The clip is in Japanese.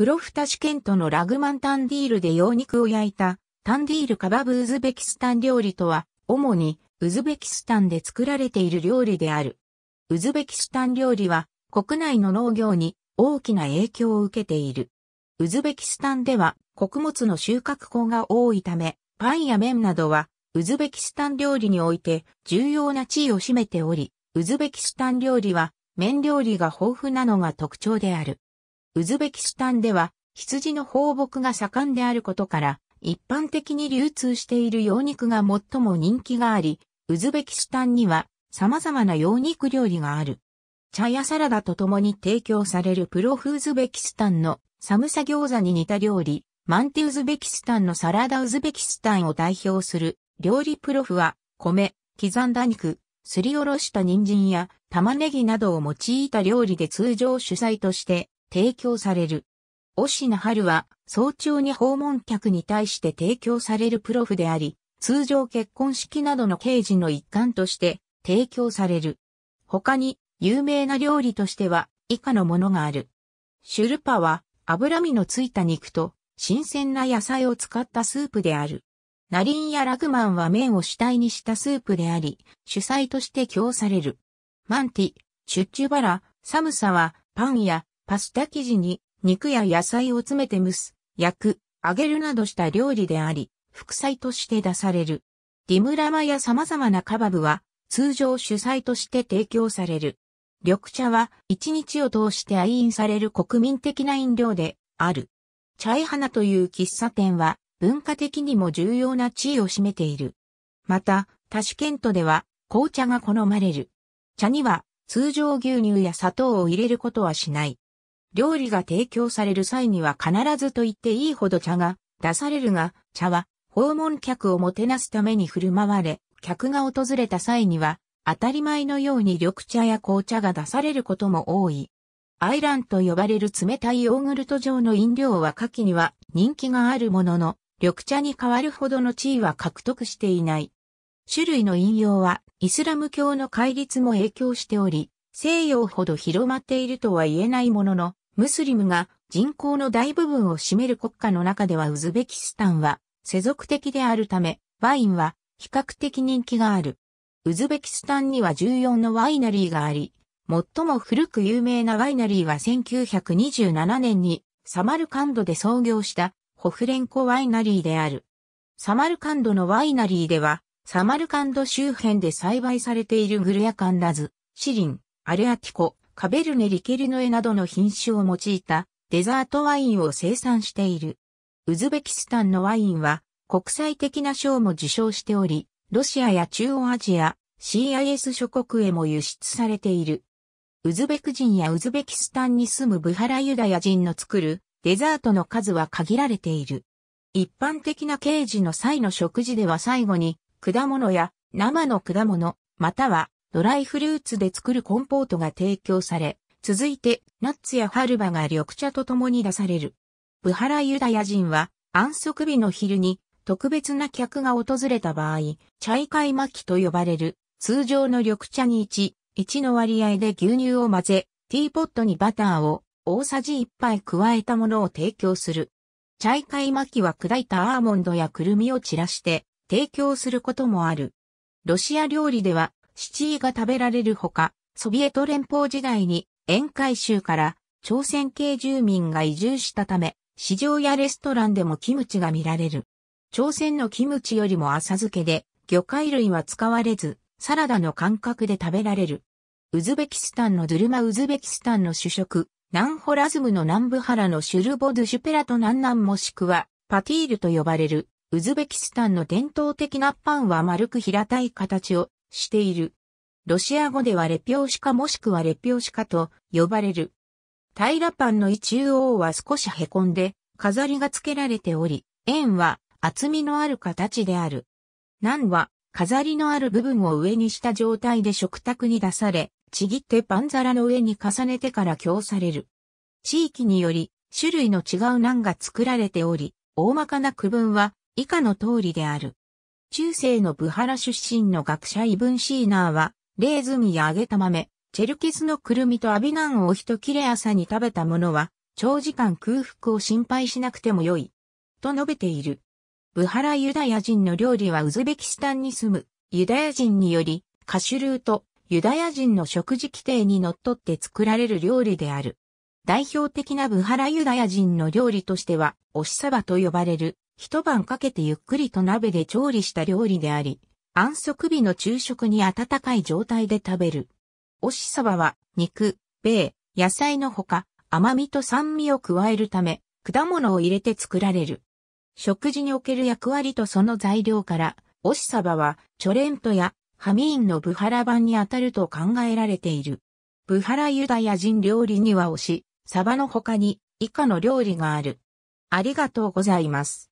プロフタシケントのラグマンタンディールで羊肉を焼いた、タンディールカバブウズベキスタン料理とは、主にウズベキスタンで作られている料理である。ウズベキスタン料理は国内の農業に大きな影響を受けている。ウズベキスタンでは穀物の収穫後が多いため、パンや麺などはウズベキスタン料理において重要な地位を占めており、ウズベキスタン料理は麺料理が豊富なのが特徴である。ウズベキスタンでは羊の放牧が盛んであることから、一般的に流通している羊肉が最も人気があり、ウズベキスタンには様々な羊肉料理がある。茶やサラダと共に提供されるプロフウズベキスタンのサムサ餃子に似た料理、マンティウズベキスタンのサラダウズベキスタンを代表する料理プロフは、米、刻んだ肉、すりおろした人参や玉ねぎなどを用いた料理で通常主菜として提供される。オシナハルは早朝に訪問客に対して提供されるプロフであり、通常結婚式などの刑事の一環として提供される。他に有名な料理としては以下のものがある。シュルパは脂身のついた肉と新鮮な野菜を使ったスープである。ナリンやラグマンは麺を主体にしたスープであり、主菜として供される。マンティ、シュッチュバラ、サムサはパンやパスタ生地に肉や野菜を詰めて蒸す、焼く、揚げるなどした料理であり、副菜として出される。ディムラマや様々なカバブは通常主菜として提供される。緑茶は一日を通して愛飲される国民的な飲料である。チャイハナという喫茶店は文化的にも重要な地位を占めている。また、タシケントでは紅茶が好まれる。茶には通常牛乳や砂糖を入れることはしない。料理が提供される際には必ずと言っていいほど茶が出されるが、茶は訪問客をもてなすために振る舞われ、客が訪れた際には、当たり前のように緑茶や紅茶が出されることも多い。アイランと呼ばれる冷たいヨーグルト状の飲料は夏季には人気があるものの、緑茶に変わるほどの地位は獲得していない。種類の飲用はイスラム教の戒律も影響しており、西洋ほど広まっているとは言えないものの、ムスリムが人口の大部分を占める国家の中ではウズベキスタンは世俗的であるため、ワインは比較的人気がある。ウズベキスタンには14のワイナリーがあり、最も古く有名なワイナリーは1927年にサマルカンドで創業したホフレンコワイナリーである。サマルカンドのワイナリーでは、サマルカンド周辺で栽培されているグルヤカンダズ、シリン、アレアティコ、カベルネ・リケルノエなどの品種を用いたデザートワインを生産している。ウズベキスタンのワインは国際的な賞も受賞しており、ロシアや中央アジア、CIS 諸国へも輸出されている。ウズベク人やウズベキスタンに住むブハラユダヤ人の作るデザートの数は限られている。一般的な刑事の際の食事では最後に果物や生の果物、またはドライフルーツで作るコンポートが提供され、続いてナッツやハルバが緑茶と共に出される。ブハラユダヤ人は安息日の昼に特別な客が訪れた場合、チャイカイマキと呼ばれる通常の緑茶に1、1の割合で牛乳を混ぜ、ティーポットにバターを大さじ1杯加えたものを提供する。チャイカイマキは砕いたアーモンドやクルミを散らして提供することもある。ロシア料理では七位が食べられるほか、ソビエト連邦時代に沿海州から朝鮮系住民が移住したため、市場やレストランでもキムチが見られる。朝鮮のキムチよりも浅漬けで、魚介類は使われず、サラダの感覚で食べられる。ウズベキスタンのドゥルマウズベキスタンの主食、ナンホラズムの南部原のシュルボドゥシュペラとナンナンもしくはパティールと呼ばれる、ウズベキスタンの伝統的なパンは丸く平たい形をしている。ロシア語ではレピョーシカもしくはレピョーシカと呼ばれる。平パンの中央は少し凹んで飾りが付けられており、円は厚みのある形である。ナは飾りのある部分を上にした状態で食卓に出され、ちぎってパン皿の上に重ねてから供される。地域により種類の違うナンが作られており、大まかな区分は以下の通りである。中世のブハラ出身の学者イブン・シーナーは、レーズンや揚げた豆、チェルキスのクルミとアビナンを一切れ朝に食べたものは、長時間空腹を心配しなくてもよい。と述べている。ブハラユダヤ人の料理はウズベキスタンに住むユダヤ人により、カシュルーとユダヤ人の食事規定にのっとって作られる料理である。代表的なブハラユダヤ人の料理としては、おしサバと呼ばれる一晩かけてゆっくりと鍋で調理した料理であり、安息日の昼食に温かい状態で食べる。おしそばは、肉、米、野菜のほか、甘みと酸味を加えるため、果物を入れて作られる。食事における役割とその材料から、おしそばは、チョレントやハミーンのブハラ版にあたると考えられている。ブハラユダヤ人料理にはおし、サバの他に以下の料理がある。ありがとうございます。